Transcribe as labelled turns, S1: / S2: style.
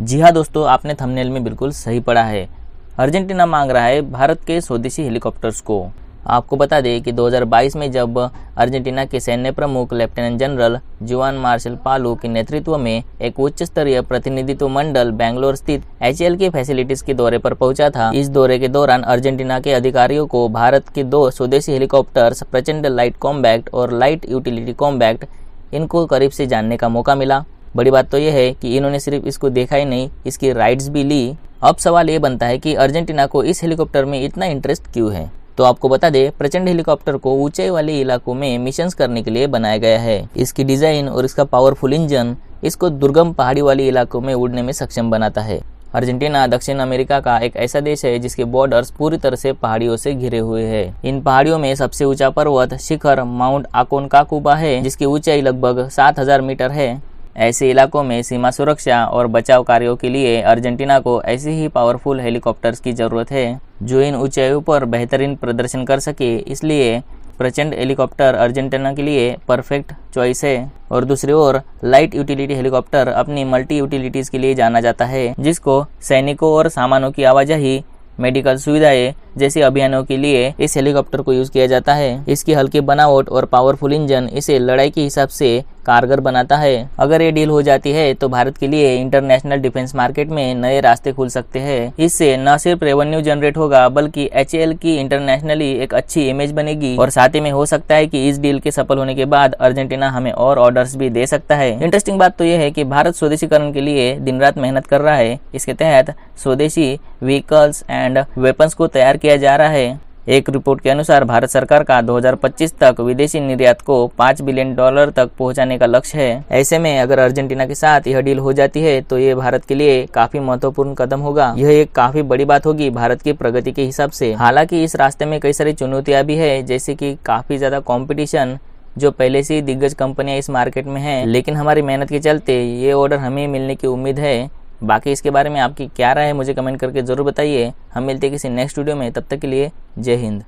S1: जी हाँ दोस्तों आपने थंबनेल में बिल्कुल सही पढ़ा है अर्जेंटीना मांग रहा है भारत के स्वदेशी हेलीकॉप्टर्स को आपको बता दें कि 2022 में जब अर्जेंटीना के सैन्य प्रमुख लेफ्टिनेंट जनरल जुआन मार्शल पालो के नेतृत्व में एक उच्च स्तरीय प्रतिनिधित्व मंडल बेंगलोर स्थित एच के फैसिलिटीज के दौरे पर पहुंचा था इस दौरे के दौरान अर्जेंटीना के अधिकारियों को भारत के दो स्वदेशी हेलीकॉप्टर्स प्रचंड लाइट कॉम्बैक्ट और लाइट यूटिलिटी कॉम्बैक्ट इनको करीब से जानने का मौका मिला बड़ी बात तो यह है कि इन्होंने सिर्फ इसको देखा ही नहीं इसकी राइड्स भी ली अब सवाल ये बनता है कि अर्जेंटीना को इस हेलीकॉप्टर में इतना इंटरेस्ट क्यों है तो आपको बता दें प्रचंड हेलीकॉप्टर को ऊंचाई वाले इलाकों में मिशन करने के लिए बनाया गया है इसकी डिजाइन और इसका पावरफुल इंजन इसको दुर्गम पहाड़ी वाले इलाकों में उड़ने में सक्षम बनाता है अर्जेंटीना दक्षिण अमेरिका का एक ऐसा देश है जिसके बॉर्डर्स पूरी तरह से पहाड़ियों से घिरे हुए हैं। इन पहाड़ियों में सबसे ऊंचा पर्वत शिखर माउंट आकोन काकुबा है जिसकी ऊंचाई लगभग 7000 मीटर है ऐसे इलाकों में सीमा सुरक्षा और बचाव कार्यों के लिए अर्जेंटीना को ऐसे ही पावरफुल हेलीकॉप्टर्स की ज़रूरत है जो इन ऊंचाइयों पर बेहतरीन प्रदर्शन कर सके इसलिए प्रचंड हेलीकॉप्टर अर्जेंटीना के लिए परफेक्ट चॉइस है और दूसरी ओर लाइट यूटिलिटी हेलीकॉप्टर अपनी मल्टी यूटिलिटीज़ के लिए जाना जाता है जिसको सैनिकों और सामानों की आवाजाही मेडिकल सुविधाएं जैसे अभियानों के लिए इस हेलीकॉप्टर को यूज किया जाता है इसकी हल्की बनावट और पावरफुल इंजन इसे लड़ाई के हिसाब से कारगर बनाता है अगर ये डील हो जाती है तो भारत के लिए इंटरनेशनल डिफेंस मार्केट में नए रास्ते खुल सकते हैं इससे न सिर्फ रेवेन्यू जनरेट होगा बल्कि एच की इंटरनेशनली एक अच्छी इमेज बनेगी और साथ ही में हो सकता है कि इस डील के सफल होने के बाद अर्जेंटीना हमें और ऑर्डर्स भी दे सकता है इंटरेस्टिंग बात तो यह है की भारत स्वदेशीकरण के लिए दिन रात मेहनत कर रहा है इसके तहत स्वदेशी व्हीकल्स एंड वेपन्स को तैयार किया किया जा रहा है एक रिपोर्ट के अनुसार भारत सरकार का 2025 तक विदेशी निर्यात को 5 बिलियन डॉलर तक पहुंचाने का लक्ष्य है ऐसे में अगर अर्जेंटीना के साथ यह डील हो जाती है तो यह भारत के लिए काफी महत्वपूर्ण कदम होगा यह एक काफी बड़ी बात होगी भारत की प्रगति के हिसाब से हालांकि इस रास्ते में कई सारी चुनौतियां भी है जैसे की काफी ज्यादा कॉम्पिटिशन जो पहले से दिग्गज कंपनियां इस मार्केट में है लेकिन हमारी मेहनत के चलते ये ऑर्डर हमें मिलने की उम्मीद है बाकी इसके बारे में आपकी क्या राय है मुझे कमेंट करके ज़रूर बताइए हम मिलते हैं किसी नेक्स्ट वीडियो में तब तक के लिए जय हिंद